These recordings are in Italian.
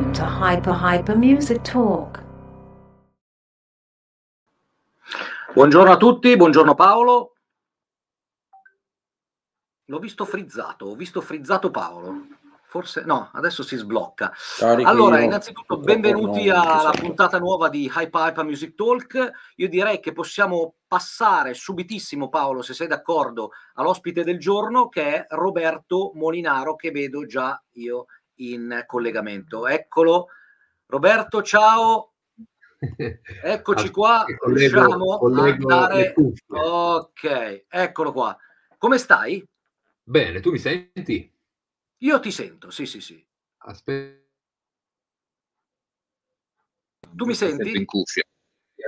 Welcome to Hyper Hyper Music Talk. Buongiorno a tutti, buongiorno Paolo. L'ho visto frizzato, ho visto frizzato Paolo. Forse no, adesso si sblocca. Carico, allora, innanzitutto benvenuti no, alla puntata nuova di Hype Hype Music Talk. Io direi che possiamo passare subitissimo, Paolo, se sei d'accordo, all'ospite del giorno che è Roberto Molinaro, che vedo già io in collegamento. Eccolo. Roberto, ciao. Eccoci qua. Collego, collego andare... Ok, eccolo qua. Come stai? Bene, tu mi senti? Io ti sento, sì, sì, sì. Aspetta. Tu mi, mi senti? In cuffia.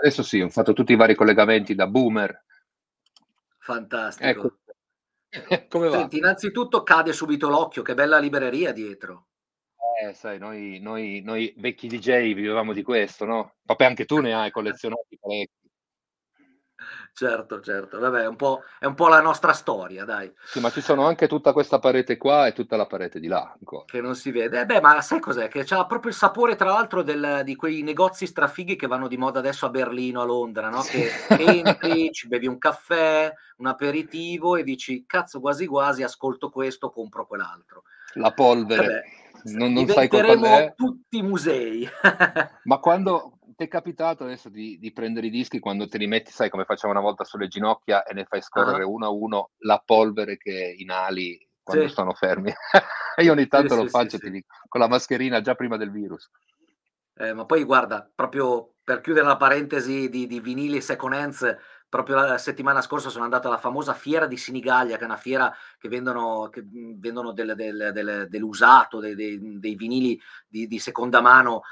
Adesso sì, ho fatto tutti i vari collegamenti da boomer. Fantastico. Ecco. Come va? Senti, innanzitutto cade subito l'occhio, che bella libreria dietro. Eh, sai, noi, noi, noi vecchi DJ vivevamo di questo, no? Vabbè, anche tu ne hai collezionati parecchi. Certo, certo, vabbè, è un, è un, po', la nostra storia, dai. Sì, ma ci sono anche tutta questa parete qua e tutta la parete di là. Ancora. Che non si vede. Eh beh, ma sai cos'è? Che c'ha proprio il sapore, tra l'altro, del, di quei negozi strafighi che vanno di moda adesso a Berlino, a Londra, no? Che entri, ci bevi un caffè, un aperitivo e dici, cazzo, quasi quasi, ascolto questo, compro quell'altro. La polvere. Vabbè non, non sai qual è. tutti i musei. Ma quando ti è capitato adesso di, di, prendere i dischi, quando te li metti, sai come facciamo una volta sulle ginocchia e ne fai scorrere uh uno a uno la polvere che inali quando sì. sono fermi? Io ogni tanto sì, lo sì, faccio dico, con la mascherina già prima del virus. Eh, ma poi guarda, proprio per chiudere la parentesi di, di vinili second hands, proprio la settimana scorsa sono andato alla famosa fiera di Sinigaglia, che è una fiera che vendono, che mm, vendono del, del, del, dell'usato, dei, dei, dei vinili di, di, seconda mano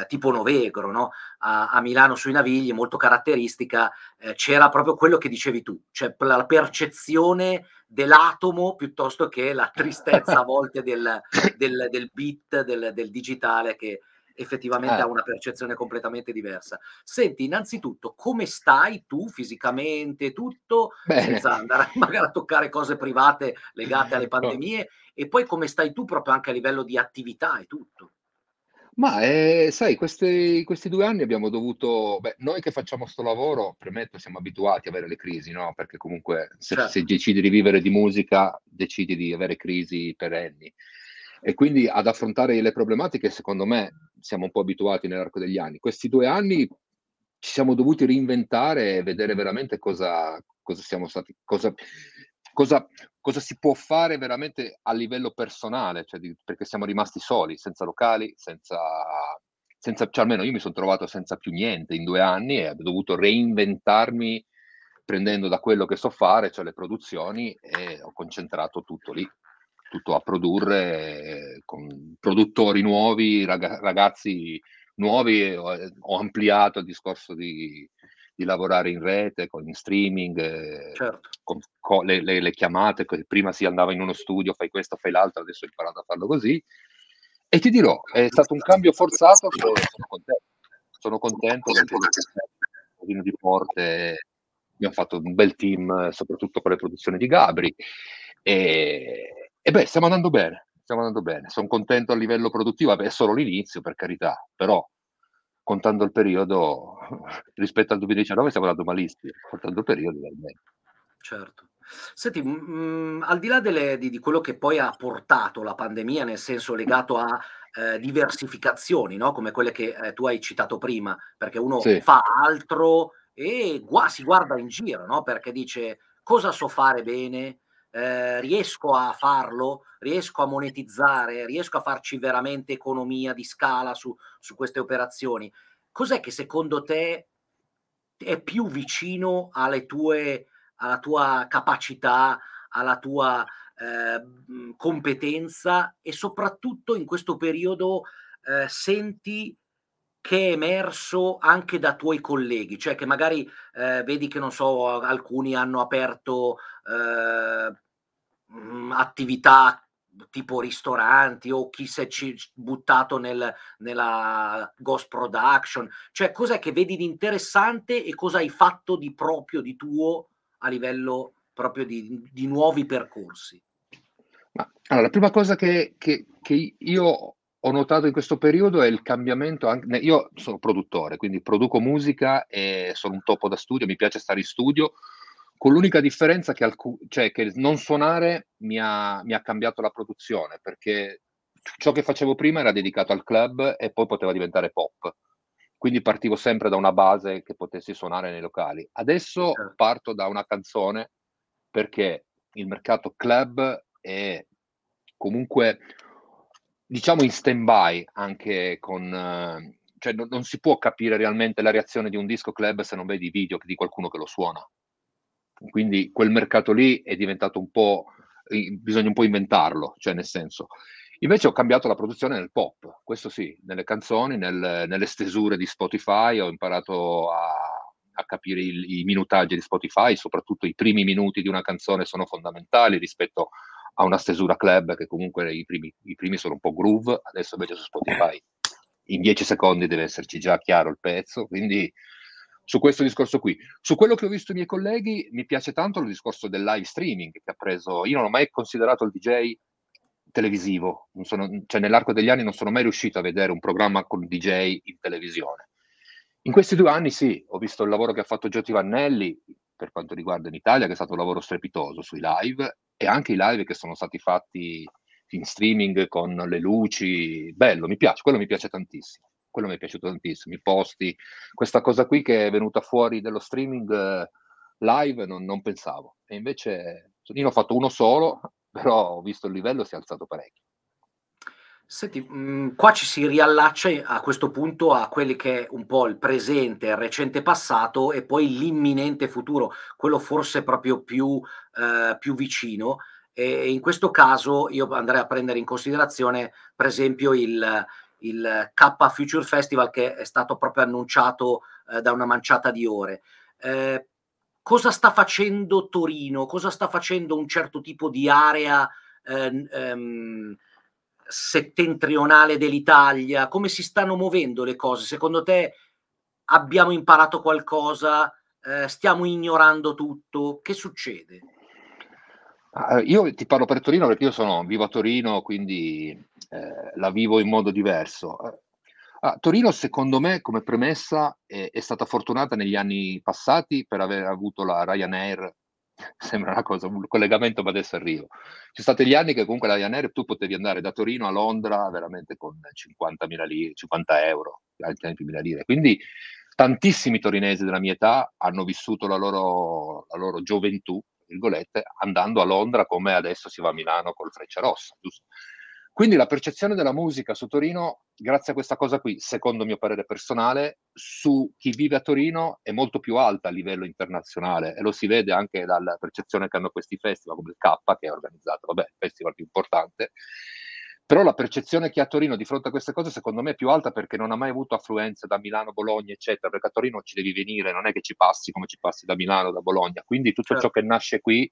eh, tipo Novegro, no? a, a, Milano sui Navigli, molto caratteristica, eh, c'era proprio quello che dicevi tu, cioè la percezione dell'atomo piuttosto che la tristezza a volte del, beat, del digitale che effettivamente eh. ha una percezione completamente diversa. Senti, innanzitutto, come stai tu fisicamente, tutto, Bene. senza andare magari a toccare cose private legate alle ecco. pandemie, e poi come stai tu proprio anche a livello di attività e tutto? Ma eh, sai, questi, questi, due anni abbiamo dovuto, beh, noi che facciamo questo lavoro, premetto, siamo abituati a avere le crisi, no? Perché comunque se, certo. se decidi di vivere di musica, decidi di avere crisi perenni e quindi ad affrontare le problematiche, secondo me, siamo un po' abituati nell'arco degli anni. Questi due anni ci siamo dovuti reinventare e vedere veramente cosa, cosa siamo stati, cosa, cosa, cosa, si può fare veramente a livello personale, cioè di, perché siamo rimasti soli, senza locali, senza, senza cioè almeno io mi sono trovato senza più niente in due anni e ho dovuto reinventarmi prendendo da quello che so fare, cioè le produzioni, e ho concentrato tutto lì tutto a produrre eh, con produttori nuovi, ragazzi nuovi, eh, ho, ampliato il discorso di, di lavorare in rete, con, in streaming, eh, certo. con, con le, le, le, chiamate, prima si andava in uno studio, fai questo, fai l'altro, adesso ho imparato a farlo così. E ti dirò, è stato un cambio forzato, sono contento, sono contento perché un di forte, abbiamo fatto un bel team, soprattutto con le produzioni di Gabri. E, e beh, stiamo andando bene, stiamo andando bene. Sono contento a livello produttivo, è solo l'inizio per carità, però contando il periodo rispetto al 2019 siamo andati malissimo, contando il periodo veramente. Certo. Senti, mh, mm, mm, al di là delle, di, di, quello che poi ha portato la pandemia, nel senso legato a eh, diversificazioni, no? come quelle che eh, tu hai citato prima, perché uno sì. fa altro e gu- si guarda in giro, no? perché dice cosa so fare bene, eh, riesco a farlo, riesco a monetizzare, riesco a farci veramente economia di scala su, su queste operazioni. Cos'è che secondo te è più vicino alle tue, alla tua capacità, alla tua eh, competenza e soprattutto in questo periodo eh, senti che è emerso anche da tuoi colleghi, cioè che magari eh, vedi che non so, alcuni hanno aperto eh, mh, mm, attività tipo ristoranti o chi si è buttato nel, nella ghost production, cioè cos'è che vedi di interessante e cosa hai fatto di proprio, di tuo, a livello proprio di, di nuovi percorsi? Ma, allora, la prima cosa che, che, che, io ho notato in questo periodo è il cambiamento, anche, io sono produttore, quindi produco musica e sono un topo da studio, mi piace stare in studio, con l'unica differenza che, alcu- cioè che non suonare mi ha, mi ha cambiato la produzione, perché ciò che facevo prima era dedicato al club e poi poteva diventare pop. Quindi partivo sempre da una base che potessi suonare nei locali. Adesso certo. parto da una canzone perché il mercato club è comunque, diciamo, in stand-by anche con... Cioè non, non si può capire realmente la reazione di un disco club se non vedi i video di qualcuno che lo suona. Quindi quel mercato lì è diventato un po', bisogna un po' inventarlo, cioè nel senso. Invece ho cambiato la produzione nel pop, questo sì, nelle canzoni, nel, nelle stesure di Spotify, ho imparato a, a capire il, i minutaggi di Spotify, soprattutto i primi minuti di una canzone sono fondamentali rispetto a una stesura club che comunque i primi, i primi sono un po' groove, adesso invece su Spotify in 10 secondi deve esserci già chiaro il pezzo, quindi su questo discorso qui. Su quello che ho visto i miei colleghi, mi piace tanto il discorso del live streaming che ha preso. Io non ho mai considerato il DJ televisivo, sono, cioè nell'arco degli anni non sono mai riuscito a vedere un programma con DJ in televisione. In questi due anni sì, ho visto il lavoro che ha fatto Giotti Vannelli per quanto riguarda in Italia, che è stato un lavoro strepitoso sui live e anche i live che sono stati fatti in streaming con le luci, bello, mi piace, quello mi piace tantissimo quello mi è piaciuto tantissimo, i posti, questa cosa qui che è venuta fuori dello streaming eh, live non, non pensavo, e invece io ne ho fatto uno solo, però ho visto il livello si è alzato parecchio. Senti, mh, mm, qua ci si riallaccia a questo punto a quelli che è un po' il presente, il recente passato e poi l'imminente futuro, quello forse proprio più, eh, più vicino. E in questo caso io andrei a prendere in considerazione, per esempio, il, il K Future Festival che è stato proprio annunciato eh, da una manciata di ore. Eh, cosa sta facendo Torino? Cosa sta facendo un certo tipo di area ehm, ehm, settentrionale dell'Italia? Come si stanno muovendo le cose? Secondo te abbiamo imparato qualcosa? Eh, stiamo ignorando tutto? Che succede? Ah, io ti parlo per Torino perché io sono, vivo a Torino, quindi eh, la vivo in modo diverso. Ah, Torino, secondo me, come premessa, è, è, stata fortunata negli anni passati per aver avuto la Ryanair. Sembra una cosa, un collegamento, ma adesso arrivo. Ci sono stati gli anni che comunque la Ryanair tu potevi andare da Torino a Londra veramente con 50.000 lire, 50 euro, al tempo 1.000 lire. Quindi tantissimi torinesi della mia età hanno vissuto la loro, la loro gioventù virgolette, andando a Londra come adesso si va a Milano col Freccia Rossa, giusto? Quindi la percezione della musica su Torino, grazie a questa cosa qui, secondo mio parere personale, su chi vive a Torino è molto più alta a livello internazionale e lo si vede anche dalla percezione che hanno questi festival come il K che è organizzato, vabbè, il festival più importante, però la percezione che ha Torino di fronte a queste cose secondo me è più alta perché non ha mai avuto affluenza da Milano, Bologna, eccetera, perché a Torino ci devi venire, non è che ci passi come ci passi da Milano, da Bologna. Quindi tutto certo. ciò che nasce qui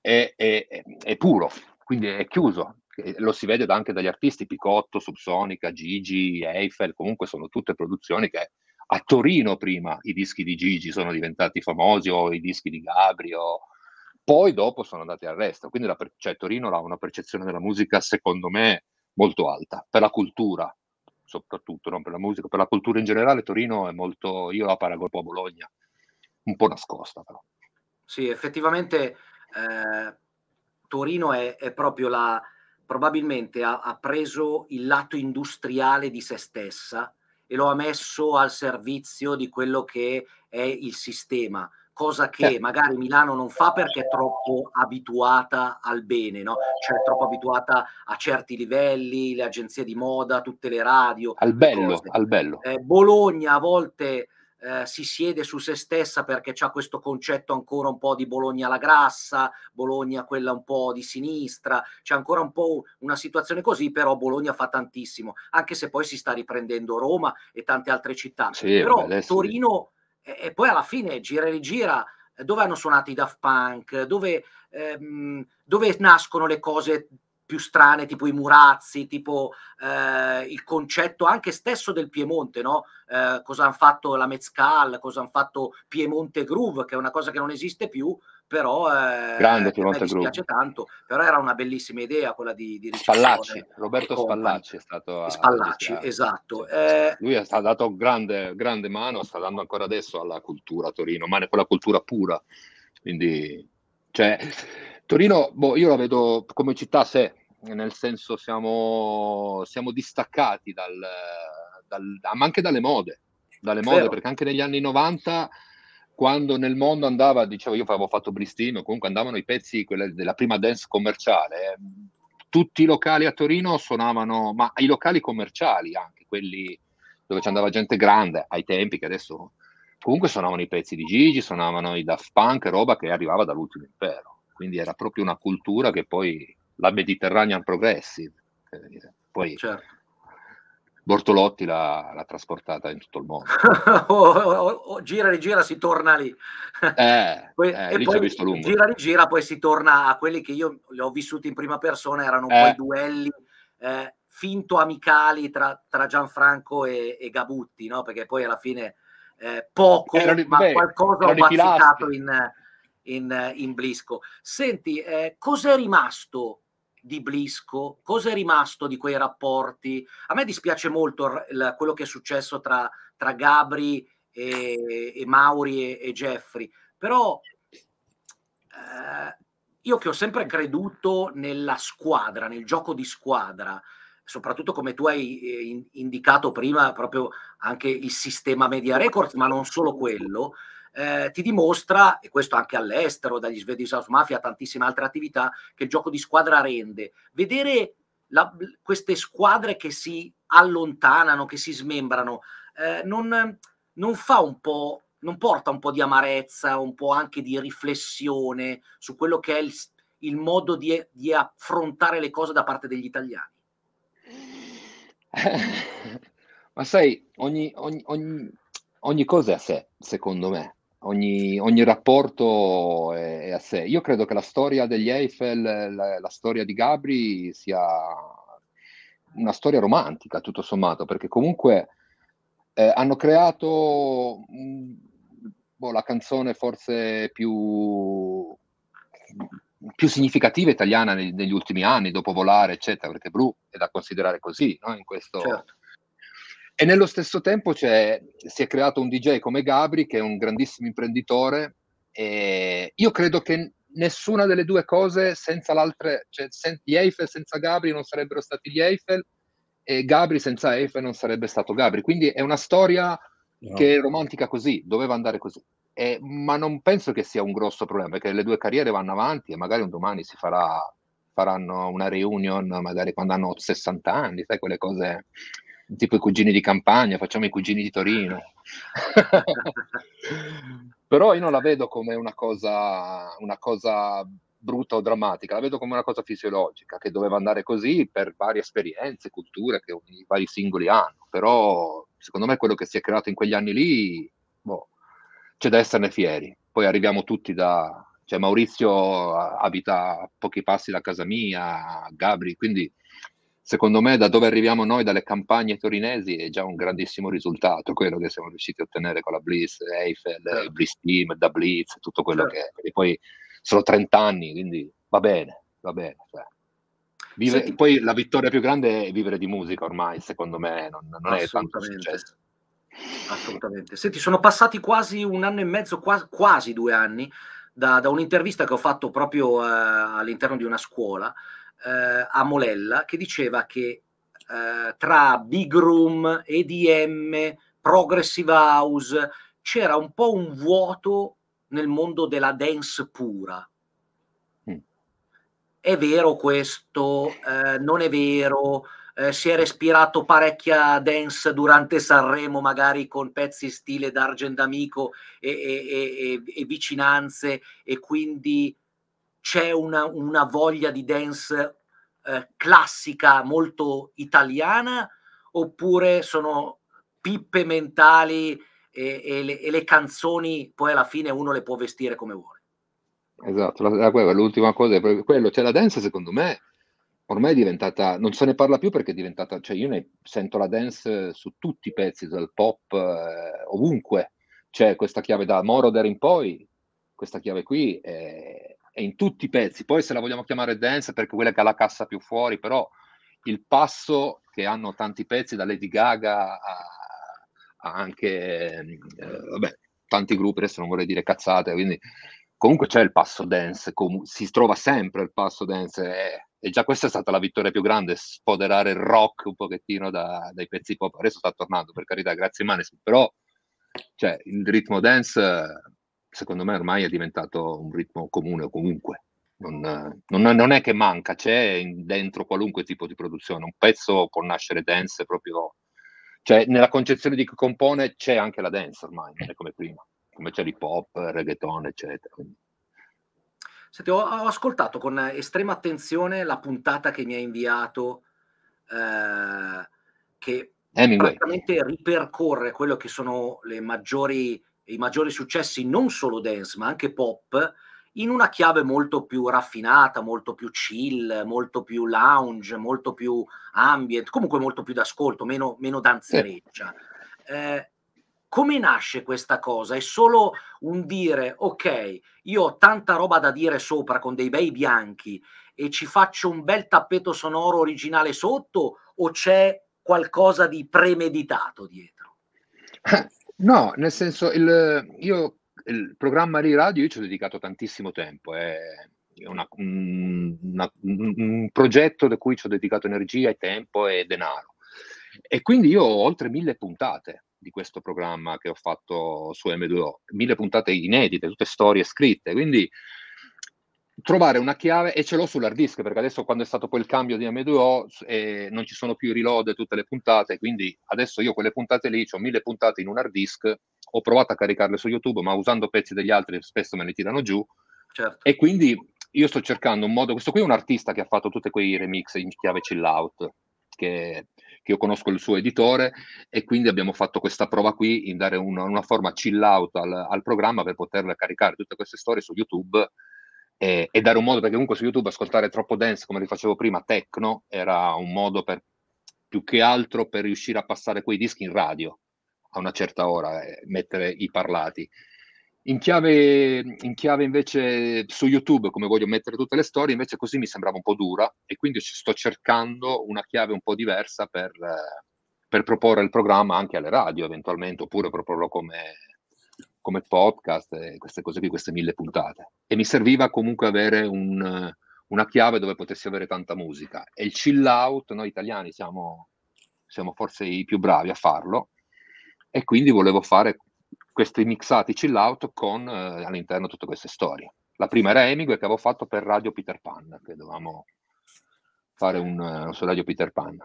è, è, è puro, quindi è chiuso, lo si vede anche dagli artisti, Picotto, Subsonica, Gigi, Eiffel, comunque sono tutte produzioni che a Torino prima i dischi di Gigi sono diventati famosi o i dischi di Gabri o poi dopo sono andati al resto, quindi la, cioè, Torino ha una percezione della musica secondo me molto alta, per la cultura soprattutto, non per la musica, per la cultura in generale Torino è molto, io la paragono a Bologna, un po' nascosta però. Sì, effettivamente eh, Torino è, è, proprio la, probabilmente ha, ha, preso il lato industriale di se stessa e lo ha messo al servizio di quello che è il sistema, cosa che certo. magari Milano non fa perché è troppo abituata al bene, no? cioè è troppo abituata a certi livelli, le agenzie di moda, tutte le radio. Al bello, cose. al bello. Eh, Bologna a volte eh, si siede su se stessa perché c'è questo concetto ancora un po' di Bologna la grassa, Bologna quella un po' di sinistra, c'è ancora un po' una situazione così, però Bologna fa tantissimo, anche se poi si sta riprendendo Roma e tante altre città. Sì, però Torino... Sì e, e poi alla fine gira e rigira eh, dove hanno suonato i Daft Punk, dove, ehm, dove nascono le cose più strane, tipo i murazzi, tipo eh, il concetto anche stesso del Piemonte, no? Eh, cosa hanno fatto la Mezcal, cosa hanno fatto Piemonte Groove, che è una cosa che non esiste più, però eh, grande Piemonte piace tanto però era una bellissima idea quella di, di Spallacci Roberto Spallacci è stato a, Spallacci a esatto eh, lui ha dato grande, grande mano sta dando ancora adesso alla cultura a Torino ma quella cultura pura quindi cioè, Torino boh, io la vedo come città a nel senso siamo, siamo distaccati dal, dal, ma anche dalle mode dalle mode perché anche negli anni 90 quando nel mondo andava, dicevo io avevo fatto Bristino, comunque andavano i pezzi della prima dance commerciale, ehm, tutti i locali a Torino suonavano, ma i locali commerciali anche, quelli dove ci andava gente grande ai tempi che adesso comunque suonavano i pezzi di Gigi, suonavano i Daft Punk, roba che arrivava dall'ultimo impero, quindi era proprio una cultura che poi la Mediterranean Progressive, poi certo. Bortolotti l'ha, l'ha trasportata in tutto il mondo. Oh, oh, oh, oh, oh, gira e rigira, si torna lì. Eh, que- eh, e lì poi gira e rigira, poi si torna a quelli che io li ho vissuti in prima persona, erano eh. poi duelli eh, finto amicali tra, tra Gianfranco e, e Gabutti, no? perché poi alla fine eh, poco, erano, ma beh, qualcosa ho bazzicato in, in, in, Blisco. Senti, eh, cos'è rimasto di Blisco? Cosa è rimasto di quei rapporti? A me dispiace molto il, quello che è successo tra, tra Gabri e, e Mauri e, e, Jeffrey, però eh, io che ho sempre creduto nella squadra, nel gioco di squadra, soprattutto come tu hai eh, indicato prima, proprio anche il sistema Media Records, ma non solo quello, eh, ti dimostra, e questo anche all'estero, dagli Swedish House Mafia tantissime altre attività, che il gioco di squadra rende. Vedere la, queste squadre che si allontanano, che si smembrano, eh, non, non fa un po', non porta un po' di amarezza, un po' anche di riflessione su quello che è il, il modo di, di affrontare le cose da parte degli italiani. Ma sai, ogni, ogni, ogni, ogni, cosa è a sé, secondo me. Ogni, rapporto è, è, a sé. Io credo che la storia degli Eiffel, la, la storia di Gabri sia una storia romantica, tutto sommato, perché comunque eh, hanno creato mh, mm, boh, la canzone forse più più significativa italiana neg- negli ultimi anni, dopo Volare, eccetera, perché Bru è da considerare così, no? in questo... Certo. E nello stesso tempo c'è, si è creato un DJ come Gabri, che è un grandissimo imprenditore, e io credo che nessuna delle due cose senza l'altra, cioè sen- gli Eiffel senza Gabri non sarebbero stati gli Eiffel, e Gabri senza Eiffel non sarebbe stato Gabri. Quindi è una storia no. che è romantica così, doveva andare così eh, ma non penso che sia un grosso problema perché le due carriere vanno avanti e magari un domani si farà, faranno una reunion magari quando hanno 60 anni, sai quelle cose tipo i cugini di campagna, facciamo i cugini di Torino. Però io non la vedo come una cosa, una cosa brutta o drammatica, la vedo come una cosa fisiologica che doveva andare così per varie esperienze, culture che i vari singoli hanno. Però secondo me quello che si è creato in quegli anni lì c'è da esserne fieri. Poi arriviamo tutti da... Cioè Maurizio abita a pochi passi da casa mia, Gabri, quindi secondo me da dove arriviamo noi, dalle campagne torinesi, è già un grandissimo risultato quello che siamo riusciti a ottenere con la Blitz, Eiffel, certo. il eh, Bliss Team, da Blitz, tutto quello certo. che è. E poi sono 30 anni, quindi va bene, va bene. Cioè. Vive, Senti, poi la vittoria più grande è vivere di musica ormai, secondo me, non, non è tanto successo. Assolutamente. Senti, sono passati quasi un anno e mezzo, quasi, quasi due anni, da, da, un'intervista che ho fatto proprio eh, all'interno di una scuola eh, a Molella, che diceva che eh, tra Big Room, EDM, Progressive House, c'era un po' un vuoto nel mondo della dance pura. Mm. È vero questo? Eh, non è vero? Eh, si è respirato parecchia dance durante Sanremo, magari con pezzi stile d'Argent Amico e, e, e, e, vicinanze, e quindi c'è una, una voglia di dance eh, classica molto italiana, oppure sono pippe mentali e le, e, le, canzoni poi alla fine uno le può vestire come vuole. Esatto, la, la, l'ultima cosa è proprio quello, cioè la dance secondo me ormai è diventata, non se ne parla più perché è diventata, cioè io ne sento la dance eh, su tutti i pezzi, dal pop, eh, ovunque, c'è questa chiave da Moroder in poi, questa chiave qui è, è, in tutti i pezzi, poi se la vogliamo chiamare dance perché quella che ha la cassa più fuori, però il passo che hanno tanti pezzi, da Lady Gaga a, a anche, eh, vabbè, tanti gruppi, adesso non vorrei dire cazzate, quindi comunque c'è il passo dance, com- si trova sempre il passo dance. Eh, e già questa è stata la vittoria più grande, sfoderare il rock un pochettino da, dai pezzi pop. Adesso sta tornando, per carità, grazie Maneskin, però cioè, il ritmo dance secondo me ormai è diventato un ritmo comune comunque. Non, non, non, è che manca, c'è dentro qualunque tipo di produzione. Un pezzo può nascere dance proprio, cioè nella concezione di chi compone c'è anche la dance ormai, non è come prima, come c'è l'hip hop, reggaeton, eccetera. Quindi. Senti, ho, ho, ascoltato con estrema attenzione la puntata che mi ha inviato, eh, che praticamente ripercorre quello che sono maggiori, i maggiori successi non solo dance, ma anche pop, in una chiave molto più raffinata, molto più chill, molto più lounge, molto più ambient, comunque molto più d'ascolto, meno, meno danzereccia. Eh. Eh, come nasce questa cosa? È solo un dire, ok, io ho tanta roba da dire sopra con dei bei bianchi e ci faccio un bel tappeto sonoro originale sotto o c'è qualcosa di premeditato dietro? No, nel senso, il, io il programma di radio io ci ho dedicato tantissimo tempo, eh. è una, un, una, un progetto da cui ci ho dedicato energia, tempo e denaro. E quindi io ho oltre mille puntate di questo programma che ho fatto su M2O, mille puntate inedite, tutte storie scritte, quindi trovare una chiave e ce l'ho sull'hard disk perché adesso quando è stato poi il cambio di M2O eh, non ci sono più i reload e tutte le puntate quindi adesso io quelle puntate lì ho mille puntate in un hard disk ho provato a caricarle su YouTube ma usando pezzi degli altri spesso me ne tirano giù certo. e quindi io sto cercando un modo questo qui è un artista che ha fatto tutti quei remix in chiave chill out che che io conosco il suo editore e quindi abbiamo fatto questa prova qui in dare una, una forma chill out al, al, programma per poter caricare tutte queste storie su YouTube e, e, dare un modo, perché comunque su YouTube ascoltare troppo dance, come li facevo prima, techno, era un modo per più che altro per riuscire a passare quei dischi in radio a una certa ora, eh, mettere i parlati. In chiave, in chiave, invece su YouTube, come voglio mettere tutte le storie, invece così mi sembrava un po' dura e quindi sto cercando una chiave un po' diversa per, per proporre il programma anche alle radio eventualmente, oppure proporlo come, come podcast e queste cose qui, queste mille puntate. E mi serviva comunque avere un, una chiave dove potessi avere tanta musica. E il chill out, noi italiani siamo, siamo forse i più bravi a farlo, e quindi volevo fare questi mixati chill out con eh, all'interno tutte queste storie. La prima era Hemingway che avevo fatto per Radio Peter Pan, che dovevamo fare un, uh, su Radio Peter Pan.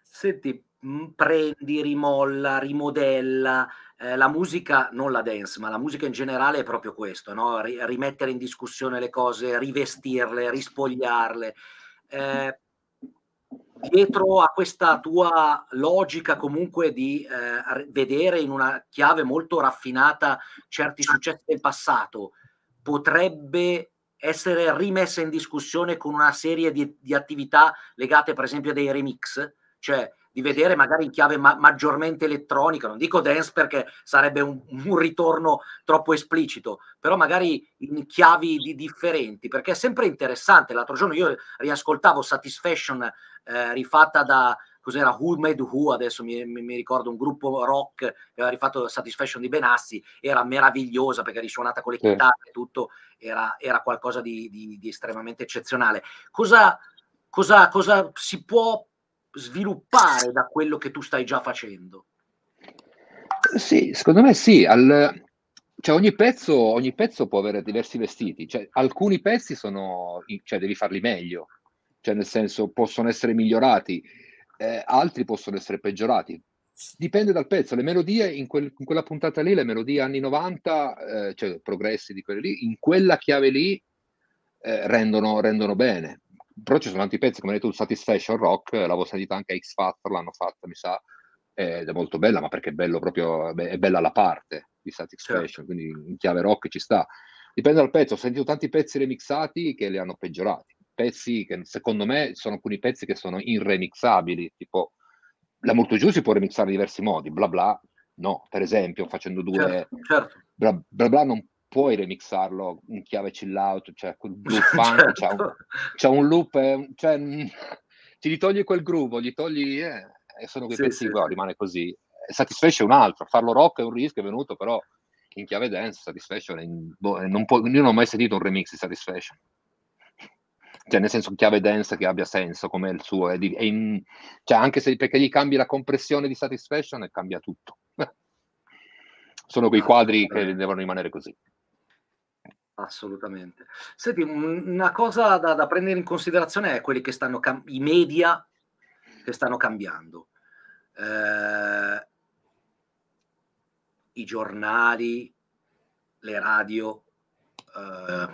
Senti, mm, prendi, rimolla, rimodella. Eh, la musica, non la dance, ma la musica in generale è proprio questo, no? rimettere in discussione le cose, rivestirle, rispogliarle. Eh, dietro a questa tua logica comunque di eh, vedere in una chiave molto raffinata certi successi del passato, potrebbe essere rimessa in discussione con una serie di, di attività legate per esempio a dei remix? Cioè di vedere magari in chiave ma- maggiormente elettronica, non dico dance perché sarebbe un, un, ritorno troppo esplicito, però magari in chiavi di differenti, perché è sempre interessante. L'altro giorno io riascoltavo Satisfaction eh, rifatta da, cos'era Who Made Who, adesso mi, mi, mi, ricordo un gruppo rock che aveva rifatto Satisfaction di Benassi, era meravigliosa perché risuonata con le chitarre e tutto, era, era qualcosa di, di, di, estremamente eccezionale. Cosa, cosa, cosa si può sviluppare da quello che tu stai già facendo. Sì, secondo me sì. Al, cioè ogni, pezzo, ogni, pezzo, può avere diversi vestiti. Cioè, alcuni pezzi sono, cioè, devi farli meglio, cioè, nel senso possono essere migliorati, eh, altri possono essere peggiorati. Dipende dal pezzo. Le melodie in, quel, in quella puntata lì, le melodie anni 90, eh, cioè progressi di quelle lì, in quella chiave lì eh, rendono, rendono bene però ci sono tanti pezzi, come hai detto, Satisfaction Rock, l'avevo sentita anche a X Factor, l'hanno fatta, mi sa, ed è molto bella, ma perché è bello proprio, è bella la parte di Satisfaction, certo. quindi in chiave rock ci sta. Dipende dal pezzo, ho sentito tanti pezzi remixati che li hanno peggiorati, pezzi che secondo me sono alcuni pezzi che sono irremixabili, tipo la Molto Giù si può remixare in diversi modi, bla bla, no, per esempio facendo due... Certo, certo. Bla, bla bla non puoi remixarlo in chiave chill out, cioè quel blue funk, c'è, un, c'è certo. un loop, eh, cioè, mm, ti ritogli quel groove, gli togli eh, e sono quei sì, pezzi, sì. Però, rimane così. Satisfaction è un altro, farlo rock è un rischio, è venuto però in chiave dance, Satisfaction, in, boh, eh, non può, io non ho mai sentito un remix di Satisfaction. Cioè, nel senso, chiave dance che abbia senso come il suo, è di, è in, cioè, anche se perché gli cambi la compressione di Satisfaction, cambia tutto. sono quei quadri che eh. devono rimanere così. Assolutamente. Senti, una cosa da, da prendere in considerazione è quelli che stanno, cam- i media che stanno cambiando. Eh, I giornali, le radio, eh,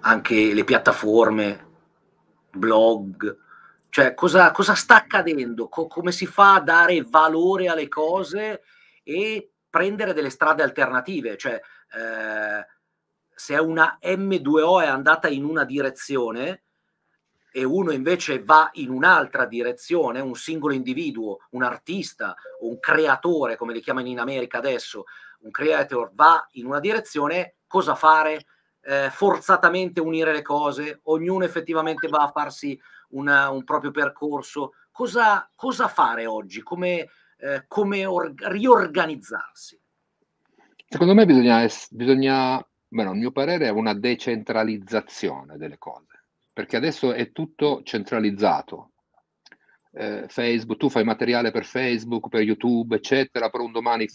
anche le piattaforme, blog, cioè cosa, cosa sta accadendo, Co- come si fa a dare valore alle cose e prendere delle strade alternative, cioè eh, se una M2O è andata in una direzione e uno invece va in un'altra direzione, un singolo individuo, un artista o un creatore, come li chiamano in America adesso, un creator va in una direzione, cosa fare? Eh, forzatamente unire le cose, ognuno effettivamente va a farsi una, un proprio percorso. Cosa, cosa fare oggi? Come, eh, come or- riorganizzarsi? Secondo me bisogna, es- bisogna almeno a mio parere, è una decentralizzazione delle cose, perché adesso è tutto centralizzato. Eh, Facebook, tu fai materiale per Facebook, per YouTube, eccetera, però un domani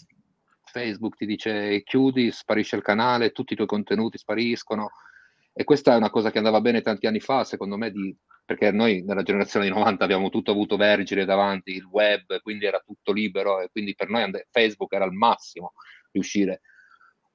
Facebook ti dice chiudi, sparisce il canale, tutti i tuoi contenuti spariscono. E questa è una cosa che andava bene tanti anni fa, secondo me, di, perché noi nella generazione dei 90 abbiamo tutto avuto vergine davanti, il web, quindi era tutto libero e quindi per noi and- Facebook era il massimo riuscire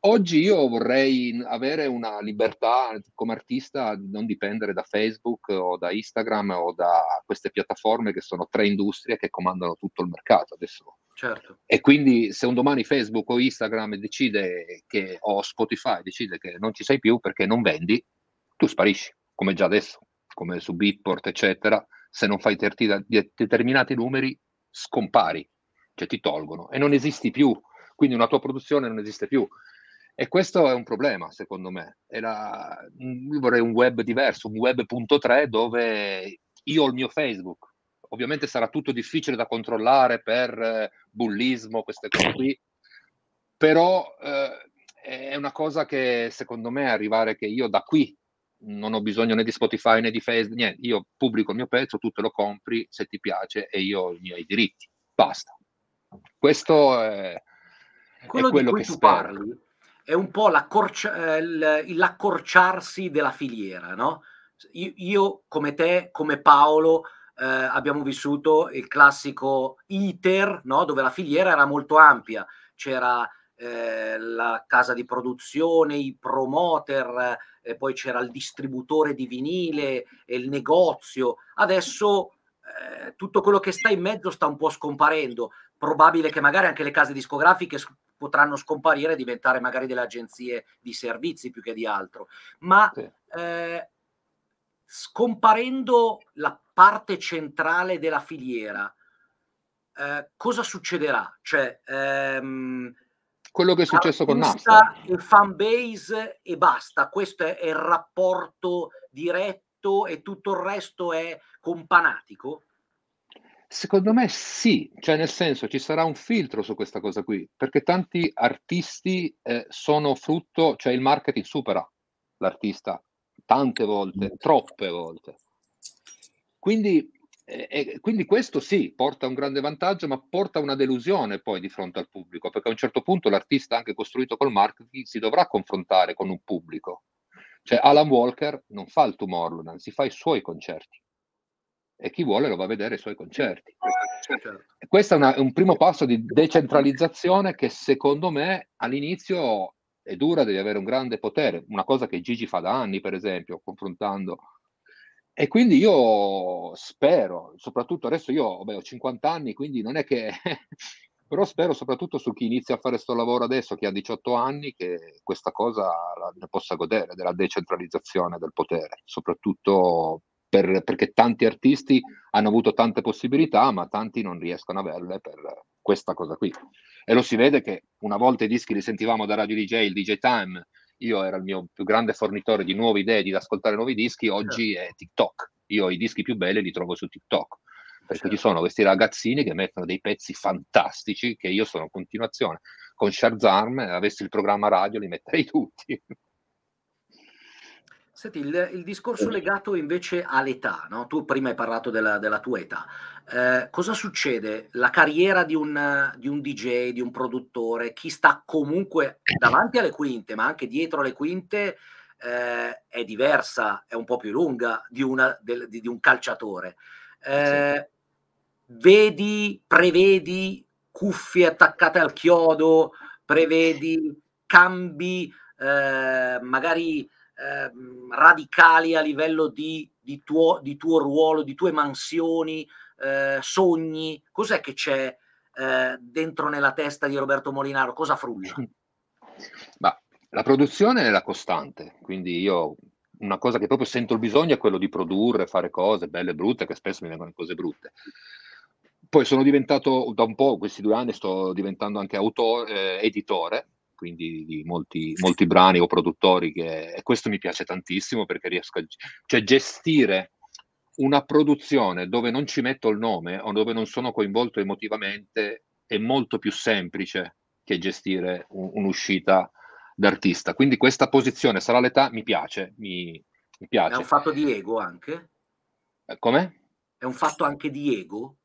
Oggi io vorrei avere una libertà come artista di non dipendere da Facebook o da Instagram o da queste piattaforme che sono tre industrie che comandano tutto il mercato adesso. Certo. E quindi se un domani Facebook o Instagram decide che, o Spotify decide che non ci sei più perché non vendi, tu sparisci, come già adesso, come su Bitport, eccetera. Se non fai terti- determinati numeri, scompari, cioè ti tolgono e non esisti più quindi una tua produzione non esiste più. E questo è un problema, secondo me. La, io vorrei un web diverso, un web.3 dove io ho il mio Facebook. Ovviamente sarà tutto difficile da controllare per eh, bullismo, queste cose qui, però eh, è una cosa che secondo me arrivare che io da qui non ho bisogno né di Spotify né di Facebook, niente, io pubblico il mio pezzo, tu te lo compri se ti piace e io ho i miei diritti. Basta. Questo è quello, è quello che spero. Parli è un po' l'accorcia, eh, l'accorciarsi della filiera, no? Io, io, come te, come Paolo, eh, abbiamo vissuto il classico ITER, no? dove la filiera era molto ampia, c'era eh, la casa di produzione, i promoter, eh, poi c'era il distributore di vinile, il negozio. Adesso eh, tutto quello che sta in mezzo sta un po' scomparendo. Probabile che magari anche le case discografiche potranno scomparire e diventare magari delle agenzie di servizi più che di altro. Ma sì. eh, scomparendo la parte centrale della filiera, eh, cosa succederà? Cioè, ehm, quello che è successo con Napster. E fan base e basta, questo è il rapporto diretto e tutto il resto è companatico? Secondo me sì, cioè nel senso ci sarà un filtro su questa cosa qui, perché tanti artisti eh, sono frutto, cioè il marketing supera l'artista tante volte, mm. troppe volte. Quindi, eh, eh, quindi questo sì, porta un grande vantaggio, ma porta una delusione poi di fronte al pubblico, perché a un certo punto l'artista anche costruito col marketing si dovrà confrontare con un pubblico. Cioè Alan Walker non fa il Tomorrowland, si fa i suoi concerti e chi vuole lo va a vedere ai suoi concerti. Ah, certo. Questo è una, un primo passo di decentralizzazione che secondo me all'inizio è dura, devi avere un grande potere, una cosa che Gigi fa da anni per esempio, confrontando. E quindi io spero, soprattutto adesso io vabbè, ho 50 anni, quindi non è che... però spero soprattutto su chi inizia a fare questo lavoro adesso, chi ha 18 anni, che questa cosa la, ne possa godere, della decentralizzazione del potere, soprattutto per, perché tanti artisti hanno avuto tante possibilità, ma tanti non riescono a averle per questa cosa qui. E lo si vede che una volta i dischi li sentivamo da Radio DJ, il DJ Time, io era il mio più grande fornitore di nuove idee, di ascoltare nuovi dischi, oggi è TikTok. Io i dischi più belli li trovo su TikTok perché certo. ci sono questi ragazzini che mettono dei pezzi fantastici che io sono in continuazione con Sharzarm, avessi il programma radio li metterei tutti Senti, il, il discorso legato invece all'età, no? tu prima hai parlato della, della tua età, eh, cosa succede? La carriera di un, di un, DJ, di un produttore, chi sta comunque davanti alle quinte, ma anche dietro alle quinte, eh, è diversa, è un po' più lunga di, una, del, di, di un calciatore. Eh, Vedi, prevedi cuffie attaccate al chiodo, prevedi cambi, eh, magari ehm, radicali a livello di, di, tuo, di, tuo, ruolo, di tue mansioni, eh, sogni? Cos'è che c'è eh, dentro nella testa di Roberto Molinaro? Cosa frulla? Ma, la produzione è la costante, quindi io una cosa che proprio sento il bisogno è quello di produrre, fare cose belle e brutte, che spesso mi vengono cose brutte poi sono diventato da un po', questi due anni sto diventando anche autore, eh, editore quindi di molti, molti brani o produttori che, e questo mi piace tantissimo perché riesco a cioè gestire una produzione dove non ci metto il nome o dove non sono coinvolto emotivamente è molto più semplice che gestire un, un'uscita d'artista. Quindi questa posizione sarà l'età, mi piace, mi, mi piace. È un fatto di ego anche? Eh, come? È un fatto anche di ego?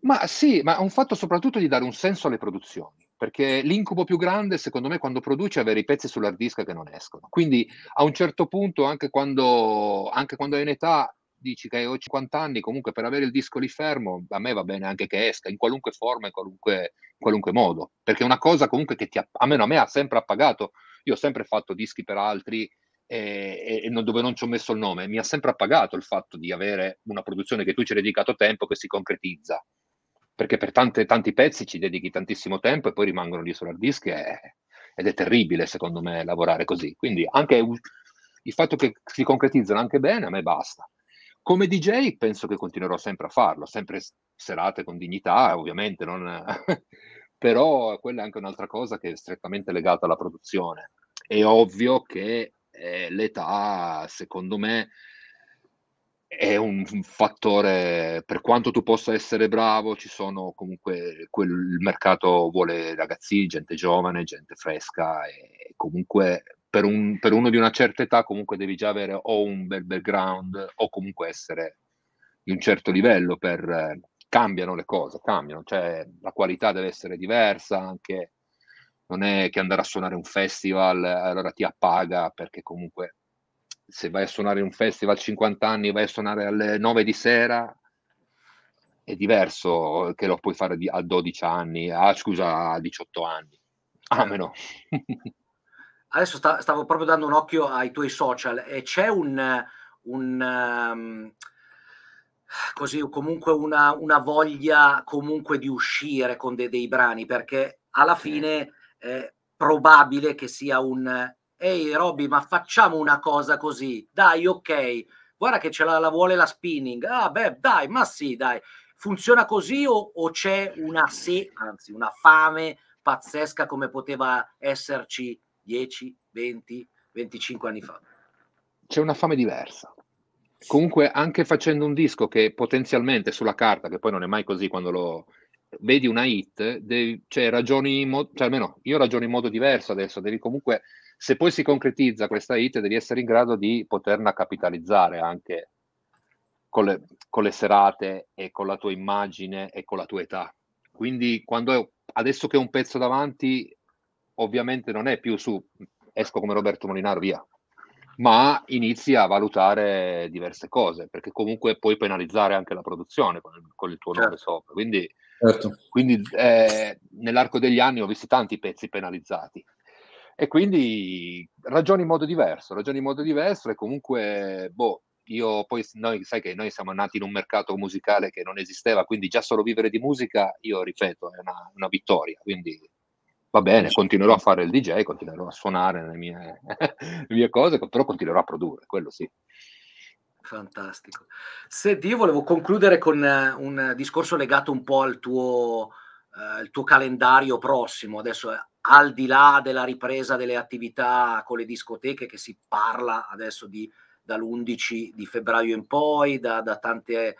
Ma sì, ma è un fatto soprattutto di dare un senso alle produzioni perché l'incubo più grande secondo me quando produci è avere i pezzi sull'hard disk che non escono. Quindi a un certo punto, anche quando, anche quando hai un'età, dici che ho 50 anni, comunque per avere il disco lì fermo, a me va bene anche che esca, in qualunque forma, in qualunque, in qualunque modo, perché è una cosa comunque che ti, app- almeno a me ha sempre appagato, io ho sempre fatto dischi per altri e, e non, dove non ci ho messo il nome, mi ha sempre appagato il fatto di avere una produzione che tu ci hai dedicato tempo che si concretizza perché per tante, tanti pezzi ci dedichi tantissimo tempo e poi rimangono lì sull'hard disk e, ed è terribile secondo me lavorare così. Quindi anche il fatto che si concretizzano anche bene a me basta. Come DJ penso che continuerò sempre a farlo, sempre serate con dignità, ovviamente, non... però quella è anche un'altra cosa che è strettamente legata alla produzione. È ovvio che eh, l'età, secondo me, è un fattore, per quanto tu possa essere bravo, ci sono comunque, quel, il mercato vuole ragazzi gente giovane, gente fresca e comunque per, un, per, uno di una certa età comunque devi già avere o un bel background o comunque essere di un certo livello per... Eh, cambiano le cose, cambiano, cioè la qualità deve essere diversa anche non è che andare a suonare un festival allora ti appaga perché comunque se vai a suonare in un festival 50 anni, vai a suonare alle 9 di sera, è diverso che lo puoi fare a 12 anni, ah, scusa, a 18 anni. Ah, meno. Adesso sta, stavo proprio dando un occhio ai tuoi social e c'è un, un um, così, comunque una, una, voglia comunque di uscire con de, dei brani perché alla fine è probabile che sia un ehi Robby, ma facciamo una cosa così, dai, ok, guarda che ce la, la vuole la spinning, ah beh, dai, ma sì, dai, funziona così o, o c'è una se, anzi una fame pazzesca come poteva esserci 10, 20, 25 anni fa? C'è una fame diversa. Comunque, anche facendo un disco che potenzialmente sulla carta, che poi non è mai così quando lo, vedi una hit, devi, cioè ragioni, mo- cioè almeno io ragiono in modo diverso adesso, devi comunque, se poi si concretizza questa hit, devi essere in grado di poterla capitalizzare anche con le, con le serate e con la tua immagine e con la tua età. Quindi quando, adesso che ho un pezzo davanti, ovviamente non è più su esco come Roberto Molinaro, via, ma inizi a valutare diverse cose, perché comunque puoi penalizzare anche la produzione con, il tuo certo. nome sopra. Quindi Certo. Quindi eh, nell'arco degli anni ho visto tanti pezzi penalizzati e quindi ragioni in modo diverso, ragioni in modo diverso e comunque, boh, io poi, noi, sai che noi siamo nati in un mercato musicale che non esisteva, quindi già solo vivere di musica, io ripeto, è una, una vittoria, quindi va bene, continuerò a fare il DJ, continuerò a suonare le mie, le mie cose, però continuerò a produrre, quello sì. Fantastico. Senti, io volevo concludere con eh, un discorso legato un po' al tuo, eh, tuo calendario prossimo. Adesso, al di là della ripresa delle attività con le discoteche, che si parla adesso di, dall'11 di febbraio in poi, da, da tanti eh,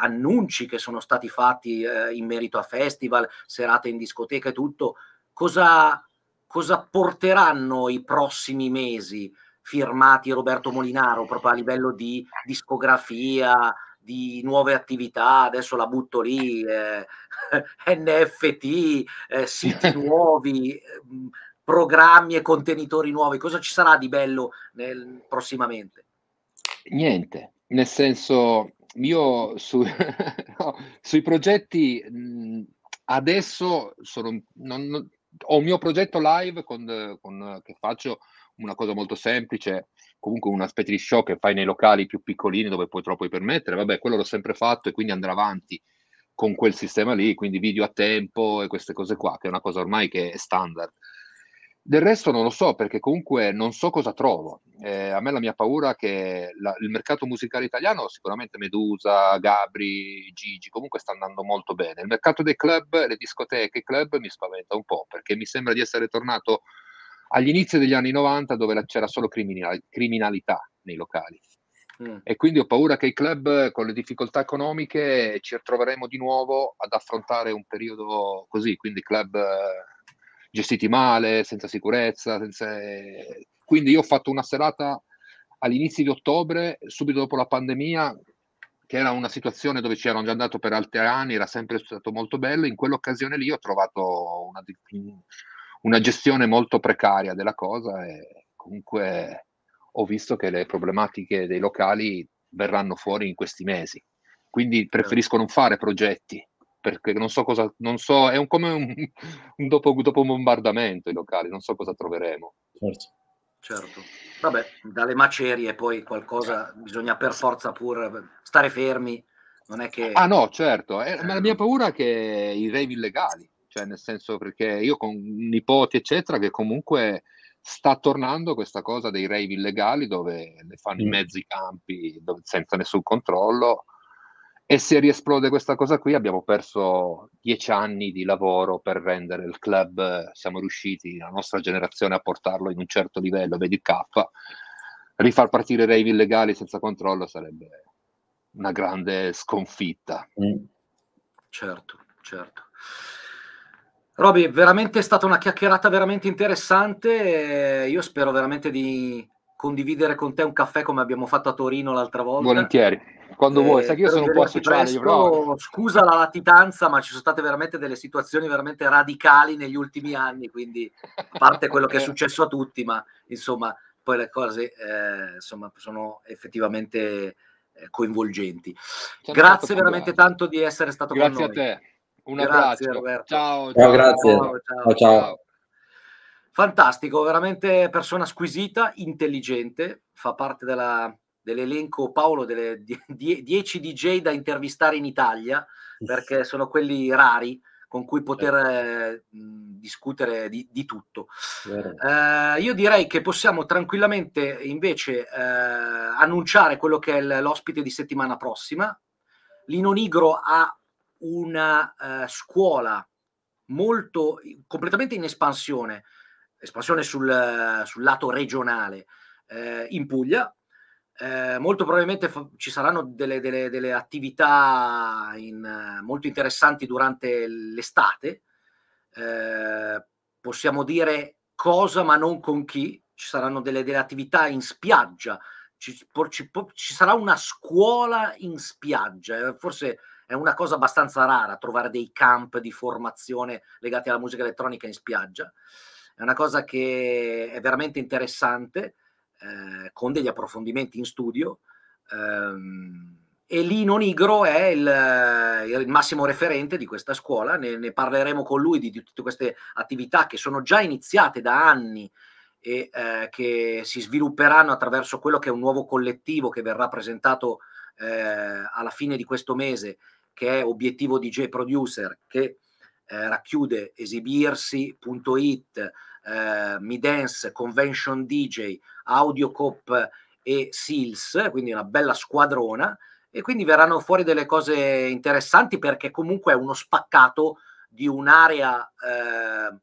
annunci che sono stati fatti eh, in merito a festival, serate in discoteca e tutto, cosa, cosa porteranno i prossimi mesi? firmati Roberto Molinaro proprio a livello di discografia, di nuove attività, adesso la butto lì, eh, NFT, eh, siti nuovi, mm, programmi e contenitori nuovi, cosa ci sarà di bello nel, prossimamente? Niente, nel senso io su, no, sui progetti mh, mm, adesso sono, non, non, ho un mio progetto live con, con, che faccio una cosa molto semplice, comunque una specie di show che fai nei locali più piccolini dove puoi troppo permettere, vabbè, quello l'ho sempre fatto e quindi andrà avanti con quel sistema lì, quindi video a tempo e queste cose qua, che è una cosa ormai che è standard. Del resto non lo so perché comunque non so cosa trovo. Eh, a me la mia paura è che la, il mercato musicale italiano, sicuramente Medusa, Gabri, Gigi, comunque sta andando molto bene. Il mercato dei club, le discoteche, i club mi spaventa un po' perché mi sembra di essere tornato agli inizi degli anni 90 dove c'era solo criminal- criminalità nei locali. Mm. E quindi ho paura che i club con le difficoltà economiche ci ritroveremo di nuovo ad affrontare un periodo così, quindi club eh, gestiti male, senza sicurezza. Senza... Eh, quindi io ho fatto una serata all'inizio di ottobre, subito dopo la pandemia, che era una situazione dove ci erano già andato per altri anni, era sempre stato molto bello. In quell'occasione lì ho trovato una, una gestione molto precaria della cosa e comunque ho visto che le problematiche dei locali verranno fuori in questi mesi. Quindi certo. preferisco non fare progetti perché non so cosa, non so, è un, come un, un dopo, dopo un bombardamento i locali, non so cosa troveremo. Certo. certo. Vabbè, dalle macerie poi qualcosa bisogna per forza pur stare fermi, non è che... Ah no, certo, eh, ma la eh, mia paura è che i rave illegali, cioè nel senso perché io con nipoti eccetera che comunque sta tornando questa cosa dei rave illegali dove ne fanno mm. i mezzi campi senza nessun controllo e se riesplode questa cosa qui abbiamo perso dieci anni di lavoro per rendere il club, siamo riusciti, la nostra generazione a portarlo in un certo livello, vedi K, rifar partire rave illegali senza controllo sarebbe una grande sconfitta. Mm. Certo, certo. Roby, veramente è stata una chiacchierata veramente interessante. Eh, io spero veramente di condividere con te un caffè come abbiamo fatto a Torino l'altra volta. Volentieri, quando eh, vuoi. Sai che io sono un po' sociale. Però... Scusa la latitanza, ma ci sono state veramente delle situazioni veramente radicali negli ultimi anni. Quindi, a parte quello che è successo a tutti, ma insomma, poi le cose eh, insomma, sono effettivamente eh, coinvolgenti. Grazie veramente tanto di essere stato Grazie con noi. Grazie a te. Un grazie, abbraccio. Roberto. Ciao, ciao, ciao grazie. Ciao, ciao. ciao. Fantastico, veramente persona squisita, intelligente, fa parte della, dell'elenco Paolo delle 10 die, DJ da intervistare in Italia, perché sono quelli rari con cui poter certo. eh, discutere di, di tutto. Eh, io direi che possiamo tranquillamente invece eh, annunciare quello che è l'ospite di settimana prossima. Lino Nigro ha una eh, scuola molto completamente in espansione, espansione sul, sul lato regionale eh, in Puglia. Eh, molto probabilmente fa- ci saranno delle, delle, delle attività in, molto interessanti durante l'estate. Eh, possiamo dire cosa, ma non con chi. Ci saranno delle, delle attività in spiaggia. Ci, por, ci, por, ci sarà una scuola in spiaggia. Eh, forse è una cosa abbastanza rara trovare dei camp di formazione legati alla musica elettronica in spiaggia. È una cosa che è veramente interessante, eh, con degli approfondimenti in studio. Ehm, e Lino Nigro è il, il, massimo referente di questa scuola, ne, ne parleremo con lui di, di, tutte queste attività che sono già iniziate da anni e eh, che si svilupperanno attraverso quello che è un nuovo collettivo che verrà presentato eh, alla fine di questo mese che è obiettivo DJ Producer, che eh, racchiude esibirsi.it, eh, Dance, Convention DJ, Audiocop e Seals, quindi una bella squadrona e quindi verranno fuori delle cose interessanti perché comunque è uno spaccato di un'area eh,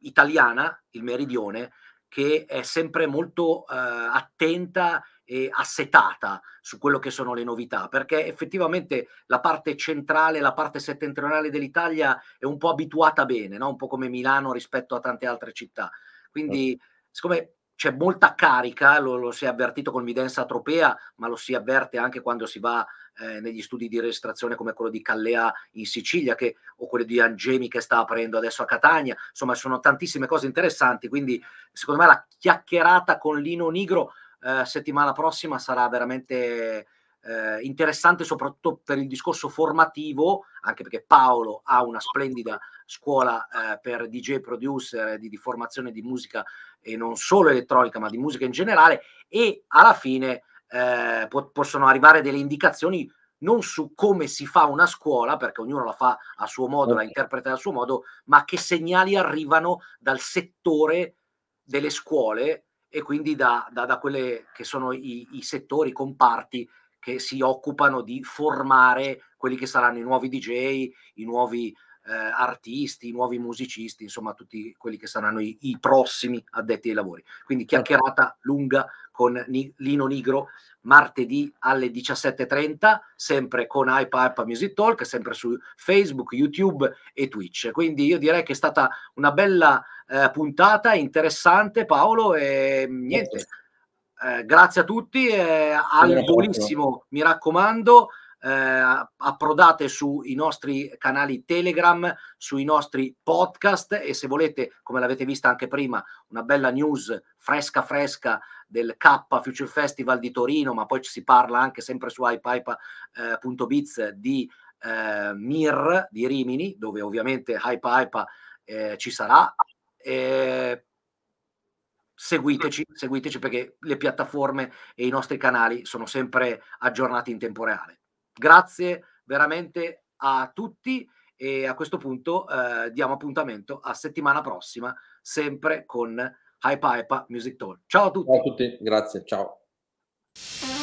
italiana, il meridione, che è sempre molto eh, attenta eh, assetata su quello che sono le novità, perché effettivamente la parte centrale, la parte settentrionale dell'Italia è un po' abituata bene, no? un po' come Milano rispetto a tante altre città. Quindi, certo. siccome c'è molta carica, lo, lo, si è avvertito con Midenza Tropea, ma lo si avverte anche quando si va eh, negli studi di registrazione come quello di Callea in Sicilia che, o quello di Angemi che sta aprendo adesso a Catania. Insomma, sono tantissime cose interessanti, quindi secondo me la chiacchierata con Lino Nigro eh, settimana prossima sarà veramente eh, interessante soprattutto per il discorso formativo, anche perché Paolo ha una splendida scuola eh, per DJ producer di, di, formazione di musica e non solo elettronica, ma di musica in generale e alla fine eh, possono arrivare delle indicazioni non su come si fa una scuola, perché ognuno la fa a suo modo, la certo. interpreta a suo modo, ma che segnali arrivano dal settore delle scuole e quindi da, da, da quelle che sono i, i settori, i comparti che si occupano di formare quelli che saranno i nuovi DJ, i nuovi eh, artisti, i nuovi musicisti, insomma tutti quelli che saranno i, i prossimi addetti ai lavori. Quindi certo. chiacchierata lunga con Ni- Lino Nigro martedì alle 17.30, sempre con Hypa Hypa Music Talk, sempre su Facebook, YouTube e Twitch. Quindi io direi che è stata una bella eh, puntata, interessante Paolo, e niente. Eh, grazie a tutti, eh, al volissimo, mi raccomando, eh, approdate sui nostri canali Telegram, sui nostri podcast e se volete, come l'avete vista anche prima, una bella news fresca fresca del K Future Festival di Torino, ma poi ci si parla anche sempre su hypeipa.biz eh, di eh, Mir di Rimini, dove ovviamente Hypeipa eh, ci sarà. Eh, seguiteci, seguiteci perché le piattaforme e i nostri canali sono sempre aggiornati in tempo reale. Grazie veramente a tutti e a questo punto eh, diamo appuntamento a settimana prossima, sempre con Hype Hype Music Talk. Ciao a tutti. Ciao a tutti, grazie, ciao.